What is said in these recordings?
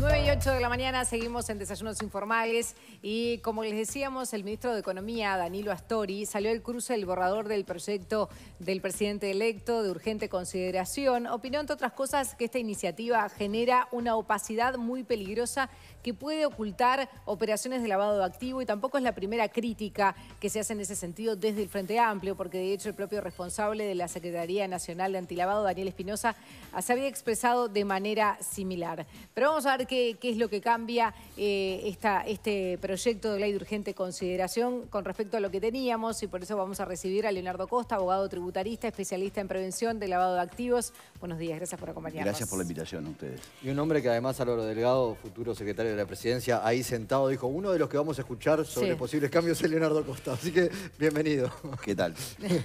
9. 8 de la mañana seguimos en Desayunos Informales y como les decíamos, el ministro de Economía, Danilo Astori, salió al cruce el borrador del proyecto del presidente electo de urgente consideración. Opinó, entre otras cosas, que esta iniciativa genera una opacidad muy peligrosa que puede ocultar operaciones de lavado de activo y tampoco es la primera crítica que se hace en ese sentido desde el Frente Amplio, porque de hecho el propio responsable de la Secretaría Nacional de Antilavado, Daniel Espinosa, se había expresado de manera similar. Pero vamos a ver qué qué es lo que cambia eh, esta, este proyecto de ley de urgente consideración con respecto a lo que teníamos y por eso vamos a recibir a Leonardo Costa, abogado tributarista, especialista en prevención de lavado de activos. Buenos días, gracias por acompañarnos. Gracias por la invitación a ustedes. Y un hombre que además Álvaro Delgado, futuro secretario de la presidencia, ahí sentado dijo, uno de los que vamos a escuchar sobre posibles cambios es Leonardo Costa, así que bienvenido. ¿Qué tal?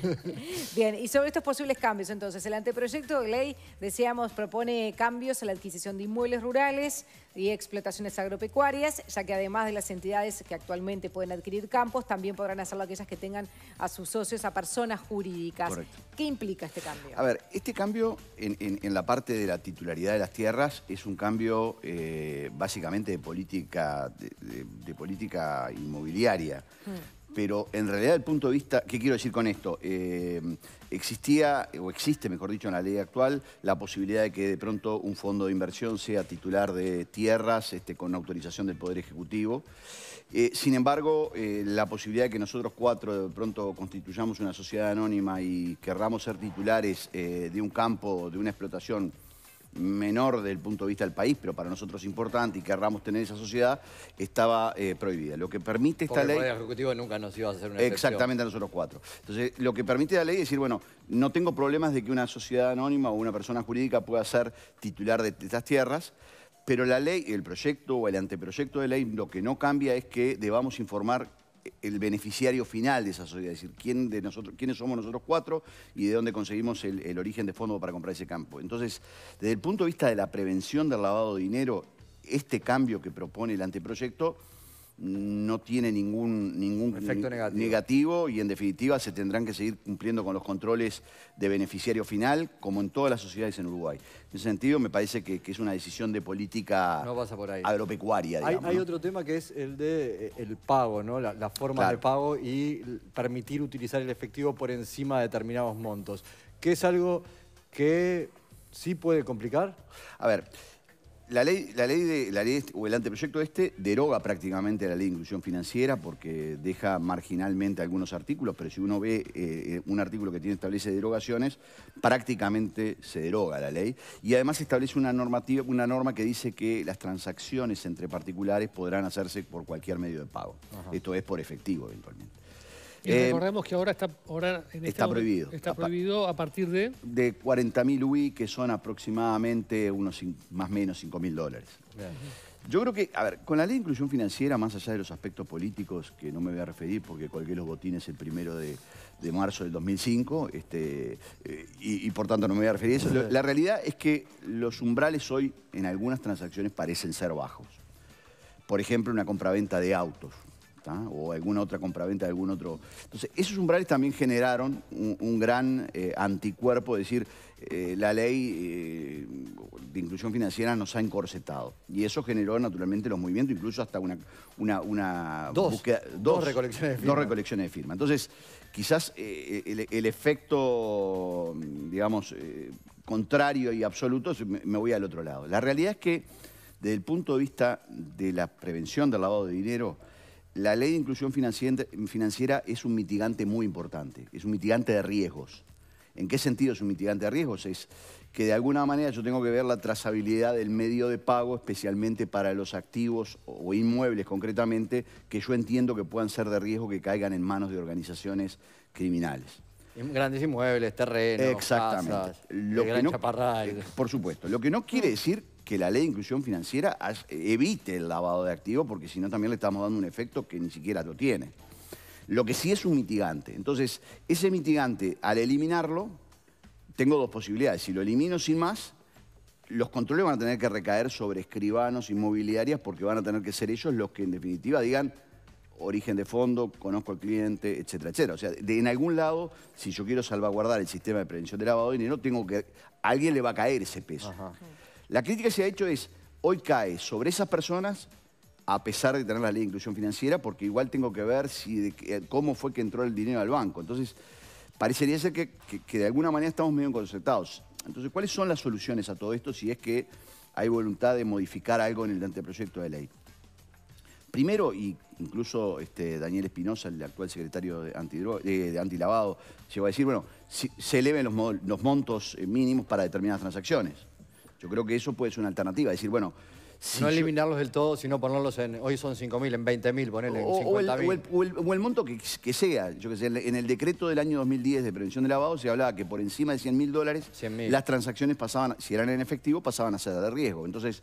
Bien, y sobre estos posibles cambios entonces, el anteproyecto de ley, decíamos, propone cambios a la adquisición de inmuebles rurales y explotaciones agropecuarias, ya que además de las entidades que actualmente pueden adquirir campos, también podrán hacerlo aquellas que tengan a sus socios, a personas jurídicas. Correcto. ¿Qué implica este cambio? A ver, este cambio en, la parte de la titularidad de las tierras es un cambio eh, básicamente de política, de, política inmobiliaria. Hmm pero en realidad el punto de vista, ¿qué quiero decir con esto? Eh, existía, o existe, mejor dicho, en la ley actual, la posibilidad de que de pronto un fondo de inversión sea titular de tierras este, con autorización del Poder Ejecutivo. Eh, sin embargo, eh, la posibilidad de que nosotros cuatro de pronto constituyamos una sociedad anónima y querramos ser titulares de un campo, de una explotación menor desde el punto de vista del país, pero para nosotros importante y querramos tener esa sociedad, estaba eh, prohibida. Lo que permite esta ley... El Poder Ejecutivo nunca nos iba a hacer una Exactamente, a nosotros cuatro. Entonces, lo que permite la ley es decir, bueno, no tengo problemas de que una sociedad anónima o una persona jurídica pueda ser titular de estas tierras, pero la ley, el proyecto o el anteproyecto de ley, lo que no cambia es que debamos informar el beneficiario final de esa sociedad, es decir, quién de nosotros, quiénes somos nosotros cuatro y de dónde conseguimos el, origen de fondo para comprar ese campo. Entonces, desde el punto de vista de la prevención del lavado de dinero, este cambio que propone el anteproyecto no tiene ningún, ningún efecto negativo. y en definitiva se tendrán que seguir cumpliendo con los controles de beneficiario final, como en todas las sociedades en Uruguay. En ese sentido, me parece que, es una decisión de política agropecuaria. hay, otro tema que es el de eh, el pago, ¿no? la, forma de pago y permitir utilizar el efectivo por encima de determinados montos, que es algo que sí puede complicar. A ver, la ley, de, o el anteproyecto este deroga prácticamente la ley de inclusión financiera porque deja marginalmente algunos artículos, pero si uno ve eh, eh, un artículo que tiene establece derogaciones, prácticamente se deroga la ley. Y además establece una normativa, una norma que dice que las transacciones entre particulares podrán hacerse por cualquier medio de pago. Esto es por efectivo eventualmente. Y eh, recordemos que ahora está, ahora este está prohibido. Está prohibido a partir de... De 40.000 UI, que son aproximadamente unos más o menos 5.000 dólares. Yo creo que, a ver, con la ley de inclusión financiera, más allá de los aspectos políticos, que no me voy a referir porque colgué los botines el primero de, marzo del 2005, este, eh, y, y, por tanto no me voy a referir a eso, la realidad es que los umbrales hoy en algunas transacciones parecen ser bajos. Por ejemplo, una compraventa de autos o alguna otra compraventa de algún otro. Entonces, esos umbrales también generaron un, gran eh, anticuerpo, es decir, eh, la ley eh, de inclusión financiera nos ha encorsetado. Y eso generó naturalmente los movimientos, incluso hasta una... dos, dos, recolecciones de firma. Entonces, quizás el, efecto, digamos, contrario y absoluto, me voy al otro lado. La realidad es que desde el punto de vista de la prevención del lavado de dinero, la ley de inclusión financiera es un mitigante muy importante, es un mitigante de riesgos. ¿En qué sentido es un mitigante de riesgos? Es que de alguna manera yo tengo que ver la trazabilidad del medio de pago, especialmente para los activos o inmuebles concretamente, que yo entiendo que puedan ser de riesgo que caigan en manos de organizaciones criminales. Grandes inmuebles, terrenos, Casas, lo eh, eh, Por supuesto. Lo que no quiere mm. decir que la ley de inclusión financiera evite el lavado de activos, porque si no también le estamos dando un efecto que ni siquiera lo tiene. Lo que sí es un mitigante. Entonces, ese mitigante, al eliminarlo, tengo dos posibilidades. Si lo elimino sin más, los controles van a tener que recaer sobre escribanos, inmobiliarias, porque van a tener que ser ellos los que en definitiva digan origen de fondo, conozco al cliente, etcétera, etcétera. O sea, en algún lado, si yo quiero salvaguardar el sistema de prevención de lavado de dinero, tengo que, alguien le va a caer ese peso. Ajá. La crítica que se ha hecho es, hoy cae sobre esas personas a pesar de tener la ley de inclusión financiera, porque igual tengo que ver eh, cómo fue que entró el dinero al banco. Entonces, parecería ser que, de alguna manera estamos medio concertados. Entonces, ¿cuáles son las soluciones a todo esto si es que hay voluntad de modificar algo en el anteproyecto de ley? Primero, y incluso este, Daniel Espinosa, el actual secretario de, de, antilavado, llegó a decir, bueno, se eleven los montos eh, mínimos para determinadas transacciones. Yo creo que eso puede ser una alternativa. Decir, bueno, no eliminarlos del todo, sino ponerlos en, hoy son 5.000, en 20.000, ponerle en 50.000. O, el monto que, sea, yo que sé, en el decreto del año 2010 de prevención de lavado se hablaba que por encima de 100.000 dólares las transacciones pasaban, si eran en efectivo, pasaban a ser de riesgo. Entonces,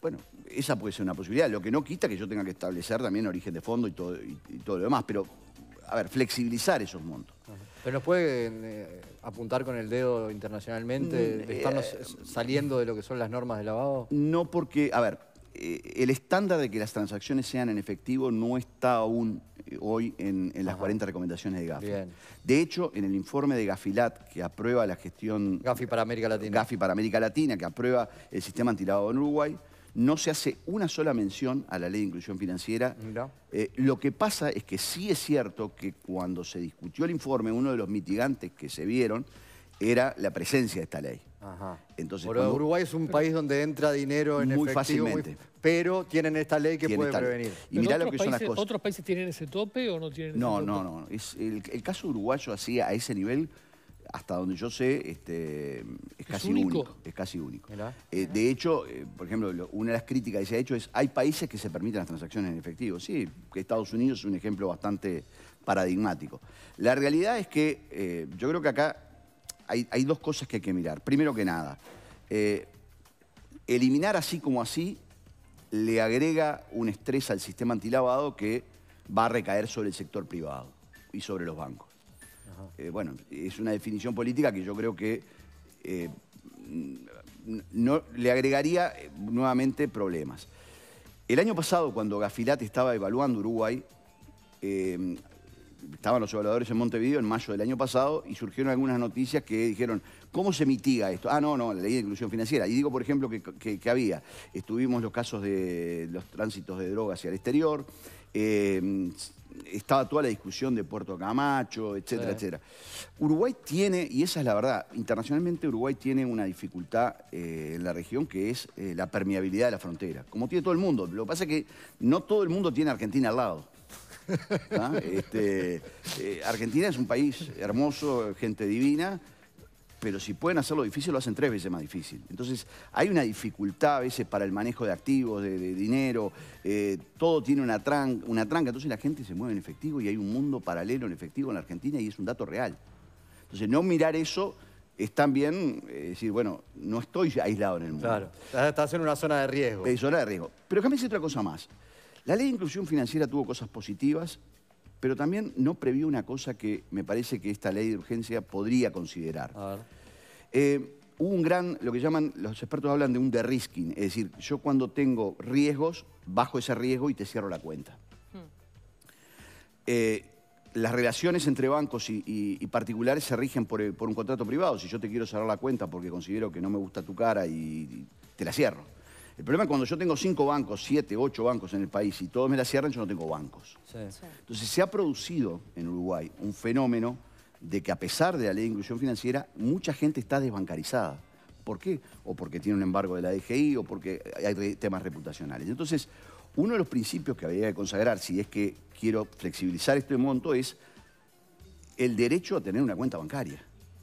bueno, esa puede ser una posibilidad. Lo que no quita que yo tenga que establecer también origen de fondo y todo, y todo lo demás, pero, a ver, flexibilizar esos montos. ¿Pero nos puede eh, apuntar con el dedo internacionalmente? Mm, de ¿Estamos eh, saliendo de lo que son las normas de lavado? No, porque, a ver, eh, el estándar de que las transacciones sean en efectivo no está aún hoy en, las 40 recomendaciones de Gafi. De hecho, en el informe de Gafilat, que aprueba la gestión... Gafi para América Latina. Gafi para América Latina, que aprueba el sistema antilavado en Uruguay, no se hace una sola mención a la ley de inclusión financiera. Eh, lo que pasa es que sí es cierto que cuando se discutió el informe, uno de los mitigantes que se vieron era la presencia de esta ley. Entonces, Uruguay es un país donde entra dinero en muy fácilmente. pero tienen esta ley que puede prevenir. Y lo que ¿Otros países tienen ese tope o no tienen ese no, No, no, el, el, caso uruguayo así, a ese nivel, hasta donde yo sé, este, es, casi único? Es casi único. Eh, de hecho, eh, por ejemplo, una de las críticas que se ha hecho es, hay países que se permiten las transacciones en efectivo. Sí, Estados Unidos es un ejemplo bastante paradigmático. La realidad es que eh, yo creo que acá hay, hay, dos cosas que hay que mirar. Primero que nada, eliminar así como así le agrega un estrés al sistema antilavado que va a recaer sobre el sector privado y sobre los bancos. Eh, bueno, es una definición política que yo creo que eh, no, le agregaría eh, nuevamente problemas. El año pasado, cuando Gafilat estaba evaluando Uruguay, estaban los evaluadores en Montevideo en mayo del año pasado y surgieron algunas noticias que dijeron, ¿cómo se mitiga esto? Ah, no, no, la ley de inclusión financiera. Y digo, por ejemplo, que, había, estuvimos los casos de los tránsitos de drogas hacia el exterior, estaba toda la discusión de Puerto Camacho, etcétera, etcétera. Uruguay tiene, y esa es la verdad, internacionalmente Uruguay tiene una dificultad eh, en la región que es eh, la permeabilidad de la frontera, como tiene todo el mundo. Lo que pasa es que no todo el mundo tiene Argentina al lado. Este, eh, Argentina es un país hermoso, gente divina, pero si pueden hacerlo difícil, lo hacen tres veces más difícil. Entonces, hay una dificultad a veces para el manejo de activos, de, dinero, eh, todo tiene una, una tranca, entonces la gente se mueve en efectivo y hay un mundo paralelo en efectivo en la Argentina y es un dato real. Entonces, no mirar eso es también eh, decir, bueno, no estoy aislado en el mundo. Claro, estás en una zona de riesgo. Eh, zona de riesgo. Pero también decir otra cosa más. La ley de inclusión financiera tuvo cosas positivas, pero también no previó una cosa que me parece que esta ley de urgencia podría considerar. A ver. Eh, hubo un gran, lo que llaman, los expertos hablan de un de-risking, es decir, yo cuando tengo riesgos, bajo ese riesgo y te cierro la cuenta. Hmm. Eh, las relaciones entre bancos y, particulares se rigen eh, por, un contrato privado. Si yo te quiero cerrar la cuenta porque considero que no me gusta tu cara y, te la cierro. El problema es cuando yo tengo cinco bancos, siete, ocho bancos en el país y todos me la cierran, yo no tengo bancos. Entonces se ha producido en Uruguay un fenómeno de que a pesar de la ley de inclusión financiera, mucha gente está desbancarizada. ¿Por qué? O porque tiene un embargo de la DGI o porque hay temas reputacionales. Entonces, uno de los principios que había que consagrar, si es que quiero flexibilizar este monto, es el derecho a tener una cuenta bancaria,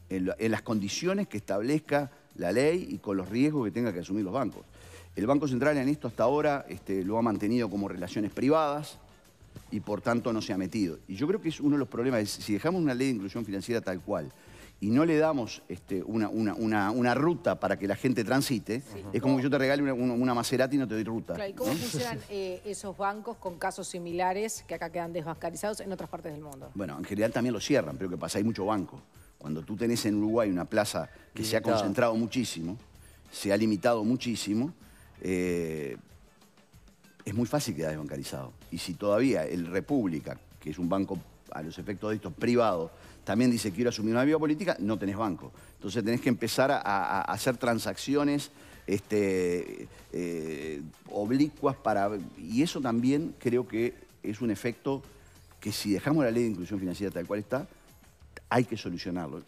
en, las condiciones que establezca la ley y con los riesgos que tenga que asumir los bancos. El Banco Central en esto hasta ahora este, lo ha mantenido como relaciones privadas, y por tanto no se ha metido. Y yo creo que es uno de los problemas, si dejamos una ley de inclusión financiera tal cual y no le damos este, una, ruta para que la gente transite, es como que yo te regale una, una, Maserati y no te doy ruta. ¿y cómo funcionan eh, esos bancos con casos similares que acá quedan desbancarizados en otras partes del mundo? Bueno, en general también lo cierran, pero que pasa? Hay mucho banco. Cuando tú tenés en Uruguay una plaza que se ha concentrado muchísimo, se ha limitado muchísimo, eh, es muy fácil quedar desbancarizado. Y si todavía el República, que es un banco a los efectos de esto privado, también dice quiero asumir una vía política, no tenés banco. Entonces tenés que empezar a, hacer transacciones este, eh, oblicuas para... Y eso también creo que es un efecto que si dejamos la ley de inclusión financiera tal cual está, hay que solucionarlo.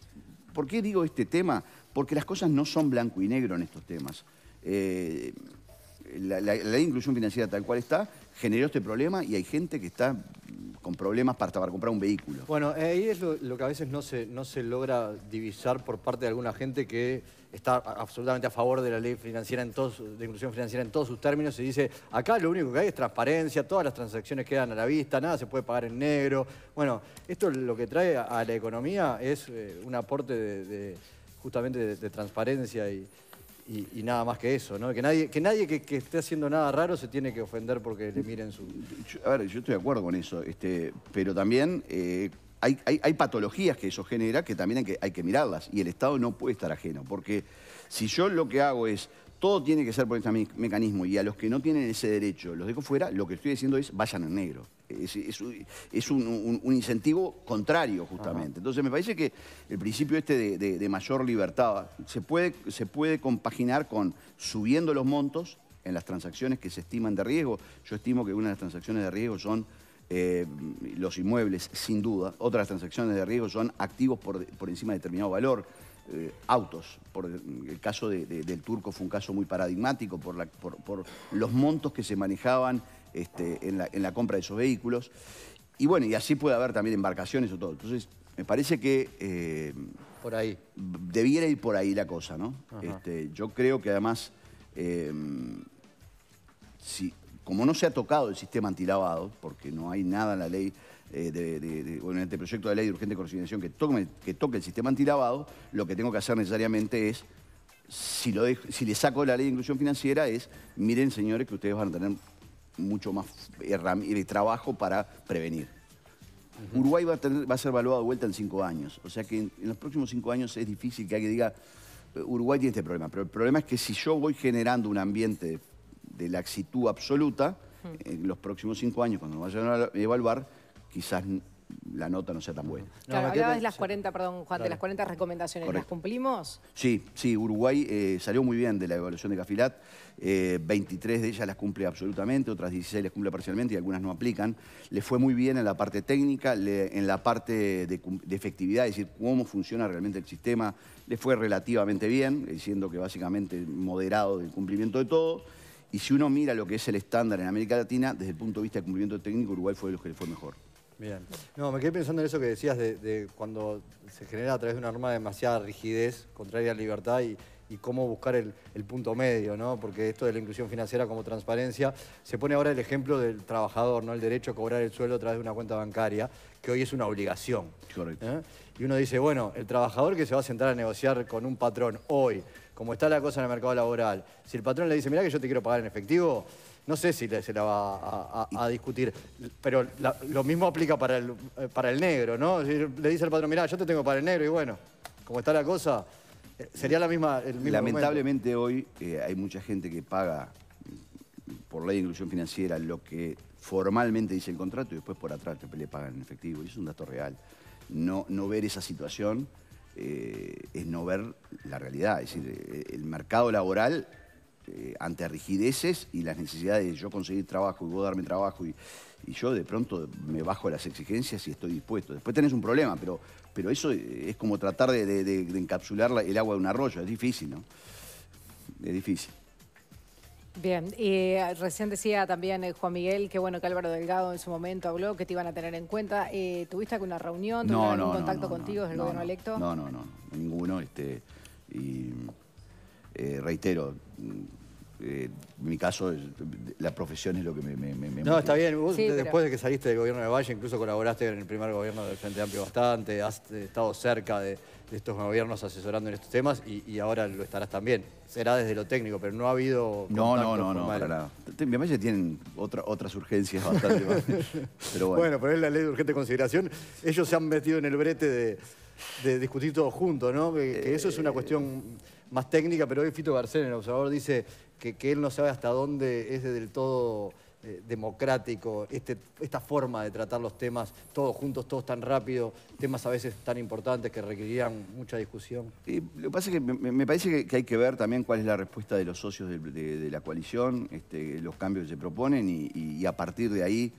¿Por qué digo este tema? Porque las cosas no son blanco y negro en estos temas. Eh, la, ley de inclusión financiera tal cual está generó este problema y hay gente que está con problemas para, comprar un vehículo. Bueno, eh, ahí es lo, que a veces no se, no se logra divisar por parte de alguna gente que está absolutamente a favor de la ley financiera en de inclusión financiera en todos sus términos y dice, acá lo único que hay es transparencia, todas las transacciones quedan a la vista, nada se puede pagar en negro. Bueno, esto lo que trae a la economía es eh, un aporte de, justamente de transparencia y, y, nada más que eso, ¿no? Que nadie, que, nadie que, esté haciendo nada raro se tiene que ofender porque le miren su... A ver, yo estoy de acuerdo con eso, este, pero también eh, hay, hay, patologías que eso genera que también hay que mirarlas y el Estado no puede estar ajeno, porque si yo lo que hago es todo tiene que ser por este mecanismo y a los que no tienen ese derecho los dejo fuera, lo que estoy diciendo es vayan en negro. Es, un, incentivo contrario, justamente. Entonces, me parece que el principio este de, mayor libertad se puede, se puede compaginar con subiendo los montos en las transacciones que se estiman de riesgo. Yo estimo que una de las transacciones de riesgo son eh, los inmuebles, sin duda. Otras transacciones de riesgo son activos por, por encima de determinado valor eh, autos. Por el, caso del turco fue un caso muy paradigmático por, los montos que se manejaban este, en, la, compra de esos vehículos. Y bueno, y así puede haber también embarcaciones o todo. Entonces, me parece que... Eh, por ahí. Debiera ir por ahí la cosa, ¿no? Este, yo creo que además, em, si, como no se ha tocado el sistema antilavado, porque no hay nada en la ley eh, de, este proyecto de ley de urgente conciliación que, que toque el sistema antilavado, lo que tengo que hacer necesariamente es, si, lo le saco la ley de inclusión financiera, es, miren señores que ustedes van a tener mucho más eh, trabajo para prevenir. Uruguay va a, ser evaluado de vuelta en cinco años. O sea que en, los próximos cinco años es difícil que alguien diga, eh, Uruguay tiene este problema. Pero el problema es que si yo voy generando un ambiente de, laxitud absoluta, en los próximos cinco años, cuando me vayan a evaluar, quizás la nota no sea tan buena. Claro, las 40, perdón, Juan, de las 40 recomendaciones. que ¿Las cumplimos? Sí, sí, Uruguay eh, salió muy bien de la evaluación de Cafilat. 23 eh, de ellas las cumple absolutamente, otras 16 las cumple parcialmente y algunas no aplican. Le fue muy bien en la parte técnica, en la parte de, efectividad, es decir, cómo funciona realmente el sistema. Le fue relativamente bien, diciendo que básicamente moderado del cumplimiento de todo. Y si uno mira lo que es el estándar en América Latina, desde el punto de vista del cumplimiento técnico, Uruguay fue de los que le fue mejor. Bien. No, me quedé pensando en eso que decías de, cuando se genera a través de una norma demasiada rigidez, contraria a la libertad y, cómo buscar el, punto medio, ¿no? Porque esto de la inclusión financiera como transparencia, se pone ahora el ejemplo del trabajador, ¿no? El derecho a cobrar el sueldo a través de una cuenta bancaria, que hoy es una obligación. Correcto. ¿eh? Y uno dice, bueno, el trabajador que se va a sentar a negociar con un patrón hoy, como está la cosa en el mercado laboral, si el patrón le dice, mira que yo te quiero pagar en efectivo, no sé si se la va a, discutir, pero lo mismo aplica para el, eh, para el negro, ¿no? Le dice al patrón, mirá, yo te tengo para el negro y bueno, como está la cosa, eh, sería la misma... El mismo Lamentablemente hoy eh, hay mucha gente que paga mm, por ley de inclusión financiera lo que formalmente dice el contrato y después por atrás le pagan en efectivo. Y es un dato real. No, no ver esa situación es no ver la realidad. Es decir, el mercado laboral eh, ante rigideces y las necesidades de yo conseguir trabajo y vos darme trabajo y, yo de pronto me bajo las exigencias y estoy dispuesto. Después tenés un problema, pero, pero eso es como tratar de, encapsular el agua de un arroyo, es difícil, ¿no? Es difícil. Bien, eh, recién decía también eh, Juan Miguel que bueno que Álvaro Delgado en su momento habló que te iban a tener en cuenta. ¿Tuviste alguna reunión? ¿Tuviste algún contacto contigo desde gobierno electo? No, no, no, ninguno. Este, y eh, reitero, mm, en eh, mi caso, la profesión es lo que me... no, está bien. Vos, después de que saliste del gobierno de Valle, incluso colaboraste en el primer gobierno del Frente Amplio bastante, has estado cerca de, estos gobiernos asesorando en estos temas y, ahora lo estarás también. Será desde lo técnico, pero no ha habido... No, no, no, no, para nada. Mi valle tienen otra, otras urgencias bastante pero bueno. bueno, pero es la ley de urgente consideración. Ellos se han metido en el brete de, discutir todo junto, ¿no? que eso es una eh, cuestión más técnica, pero hoy Fito Garcés en Observador dice que, él no sabe hasta dónde es del todo eh, democrático este, esta forma de tratar los temas todos juntos, todos tan rápido, temas a veces tan importantes que requerían mucha discusión. Y lo que pasa es que me, parece que, hay que ver también cuál es la respuesta de los socios de, la coalición, este, los cambios que se proponen y, a partir de ahí...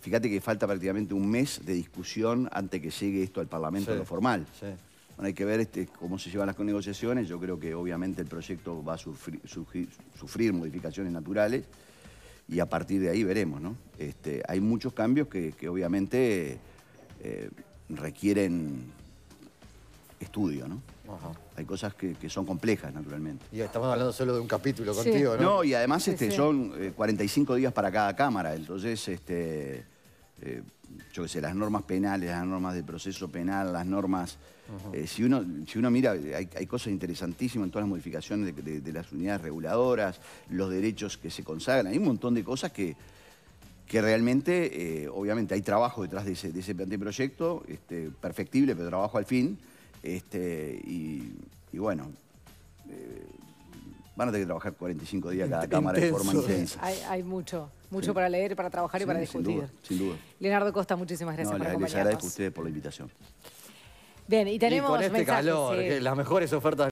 Fíjate que falta prácticamente un mes de discusión antes que llegue esto al Parlamento lo formal. Sí. Bueno, hay que ver este, cómo se llevan las negociaciones. Yo creo que obviamente el proyecto va a sufrir, modificaciones naturales y a partir de ahí veremos, ¿no? Este, hay muchos cambios que, obviamente eh, requieren estudio, ¿no? Hay cosas que, son complejas, naturalmente. Y estamos hablando solo de un capítulo contigo, ¿no? No, y además este, son 45 eh, días para cada cámara, entonces este, eh, yo qué sé, las normas penales, las normas de proceso penal, las normas... Eh, si, uno, si uno mira, hay, cosas interesantísimas en todas las modificaciones de, las unidades reguladoras, los derechos que se consagran, hay un montón de cosas que, que realmente, eh, obviamente, hay trabajo detrás de ese, de este, perfectible, pero trabajo al fin, este, y, bueno... Eh, van a tener que trabajar 45 días cada cámara de forma intensa. Hay, hay mucho, mucho para leer, para trabajar y para discutir. Sin duda, sin duda. Leonardo Costa, muchísimas gracias por acompañarnos. Les agradezco a ustedes por la invitación. Bien, y tenemos y con este calor, eh, las mejores ofertas.